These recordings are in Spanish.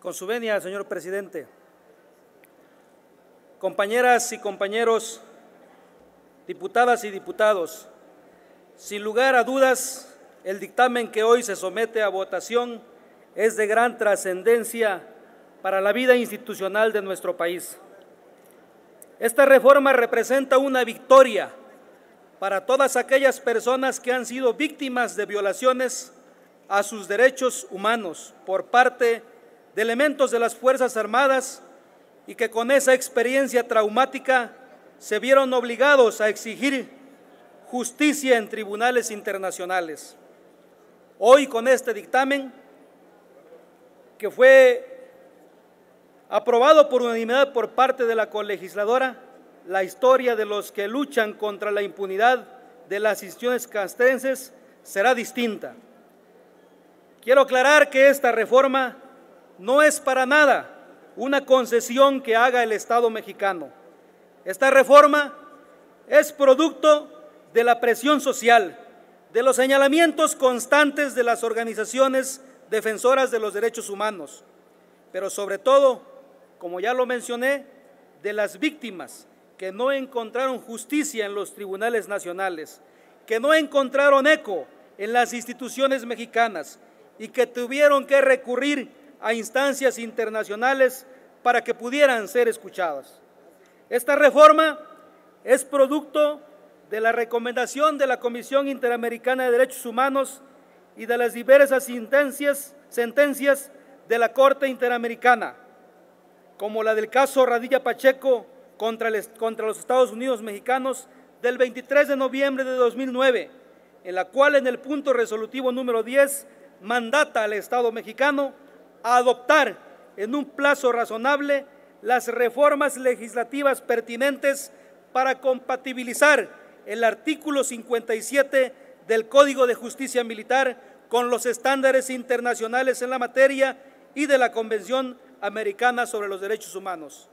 Con su venia, señor presidente. Compañeras y compañeros, diputadas y diputados, sin lugar a dudas, el dictamen que hoy se somete a votación es de gran trascendencia para la vida institucional de nuestro país. Esta reforma representa una victoria para todas aquellas personas que han sido víctimas de violaciones a sus derechos humanos por parte de de elementos de las Fuerzas Armadas y que con esa experiencia traumática se vieron obligados a exigir justicia en tribunales internacionales. Hoy con este dictamen, que fue aprobado por unanimidad por parte de la colegisladora, la historia de los que luchan contra la impunidad de las instituciones castrenses será distinta. Quiero aclarar que esta reforma no es para nada una concesión que haga el Estado mexicano. Esta reforma es producto de la presión social, de los señalamientos constantes de las organizaciones defensoras de los derechos humanos, pero sobre todo, como ya lo mencioné, de las víctimas que no encontraron justicia en los tribunales nacionales, que no encontraron eco en las instituciones mexicanas y que tuvieron que recurrir a instancias internacionales para que pudieran ser escuchadas. Esta reforma es producto de la recomendación de la Comisión Interamericana de Derechos Humanos y de las diversas sentencias, sentencias de la Corte Interamericana, como la del caso Radilla Pacheco contra, contra los Estados Unidos mexicanos del 23 de noviembre de 2009, en la cual en el punto resolutivo número 10 mandata al Estado mexicano adoptar en un plazo razonable las reformas legislativas pertinentes para compatibilizar el artículo 57 del Código de Justicia Militar con los estándares internacionales en la materia y de la Convención Americana sobre los Derechos Humanos.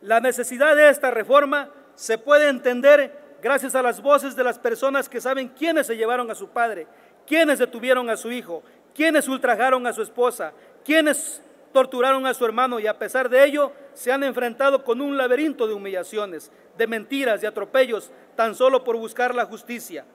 La necesidad de esta reforma se puede entender gracias a las voces de las personas que saben quiénes se llevaron a su padre, quiénes detuvieron a su hijo, quienes ultrajaron a su esposa, quienes torturaron a su hermano y a pesar de ello se han enfrentado con un laberinto de humillaciones, de mentiras, de atropellos, tan solo por buscar la justicia.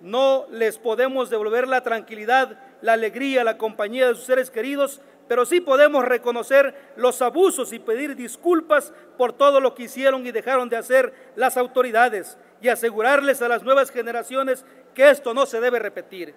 No les podemos devolver la tranquilidad, la alegría, la compañía de sus seres queridos, pero sí podemos reconocer los abusos y pedir disculpas por todo lo que hicieron y dejaron de hacer las autoridades y asegurarles a las nuevas generaciones que esto no se debe repetir.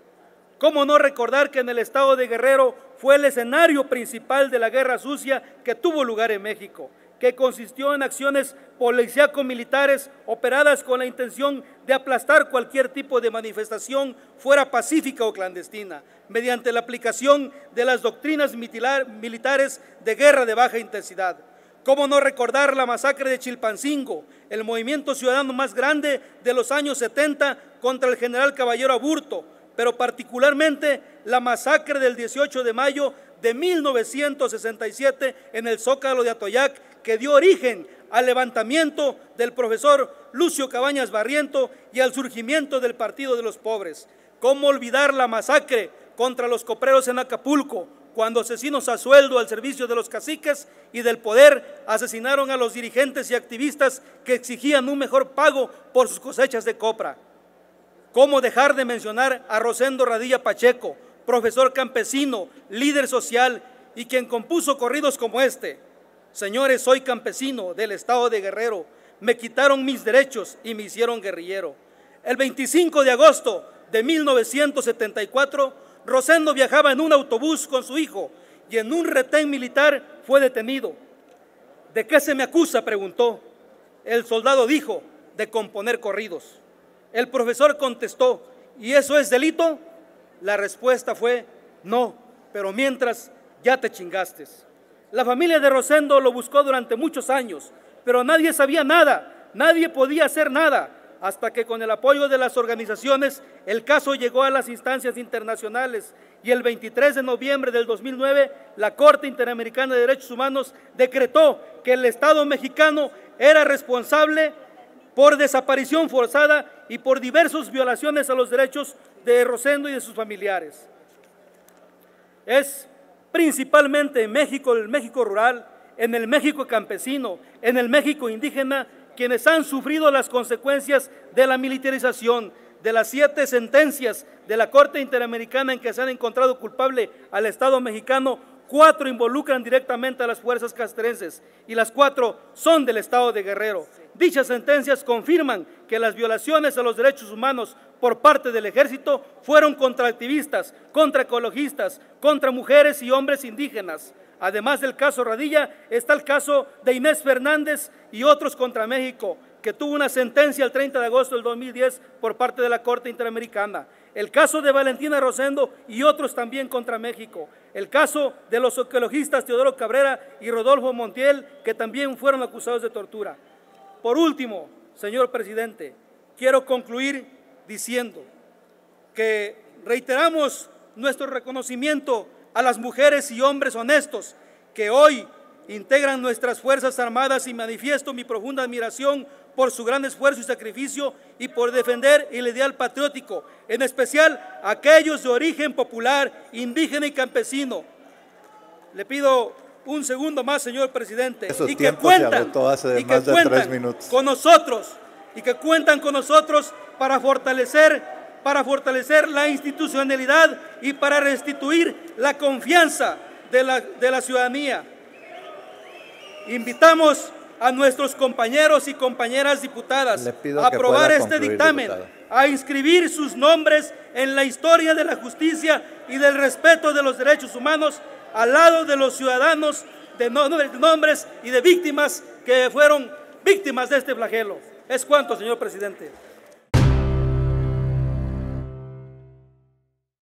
¿Cómo no recordar que en el estado de Guerrero fue el escenario principal de la guerra sucia que tuvo lugar en México, que consistió en acciones policíaco-militares operadas con la intención de aplastar cualquier tipo de manifestación, fuera pacífica o clandestina, mediante la aplicación de las doctrinas militares de guerra de baja intensidad? ¿Cómo no recordar la masacre de Chilpancingo, el movimiento ciudadano más grande de los años 70 contra el general Caballero Aburto, pero particularmente la masacre del 18 de mayo de 1967 en el Zócalo de Atoyac, que dio origen al levantamiento del profesor Lucio Cabañas Barriento y al surgimiento del Partido de los Pobres. ¿Cómo olvidar la masacre contra los copreros en Acapulco, cuando asesinos a sueldo al servicio de los caciques y del poder asesinaron a los dirigentes y activistas que exigían un mejor pago por sus cosechas de copra? ¿Cómo dejar de mencionar a Rosendo Radilla Pacheco, profesor campesino, líder social y quien compuso corridos como este? Señores, soy campesino del estado de Guerrero. Me quitaron mis derechos y me hicieron guerrillero. El 25 de agosto de 1974, Rosendo viajaba en un autobús con su hijo y en un retén militar fue detenido. ¿De qué se me acusa? preguntó. El soldado dijo, de componer corridos. El profesor contestó, ¿y eso es delito? La respuesta fue, no, pero mientras ya te chingaste. La familia de Rosendo lo buscó durante muchos años, pero nadie sabía nada, nadie podía hacer nada, hasta que con el apoyo de las organizaciones el caso llegó a las instancias internacionales y el 23 de noviembre del 2009 la Corte Interamericana de Derechos Humanos decretó que el Estado mexicano era responsable por desaparición forzada y por diversas violaciones a los derechos de Rosendo y de sus familiares. Es principalmente en México, el México rural, en el México campesino, en el México indígena, quienes han sufrido las consecuencias de la militarización, de las siete sentencias de la Corte Interamericana en que se han encontrado culpable al Estado mexicano, cuatro involucran directamente a las fuerzas castrenses y las cuatro son del Estado de Guerrero. Dichas sentencias confirman que las violaciones a los derechos humanos por parte del ejército fueron contra activistas, contra ecologistas, contra mujeres y hombres indígenas. Además del caso Radilla, está el caso de Inés Fernández y otros contra México, que tuvo una sentencia el 30 de agosto del 2010 por parte de la Corte Interamericana. El caso de Valentina Rosendo y otros también contra México. El caso de los ecologistas Teodoro Cabrera y Rodolfo Montiel, que también fueron acusados de tortura. Por último, señor presidente, quiero concluir diciendo que reiteramos nuestro reconocimiento a las mujeres y hombres honestos que hoy integran nuestras Fuerzas Armadas y manifiesto mi profunda admiración por su gran esfuerzo y sacrificio y por defender el ideal patriótico, en especial aquellos de origen popular, indígena y campesino. Le pido un segundo más, señor presidente, y que cuentan, con nosotros, y que cuentan con nosotros para fortalecer, para fortalecer la institucionalidad y para restituir la confianza de la, ciudadanía. Invitamos a nuestros compañeros y compañeras diputadas a aprobar este dictamen, a inscribir sus nombres en la historia de la justicia y del respeto de los derechos humanos al lado de los ciudadanos de nombres y de víctimas que fueron víctimas de este flagelo. Es cuanto, señor presidente.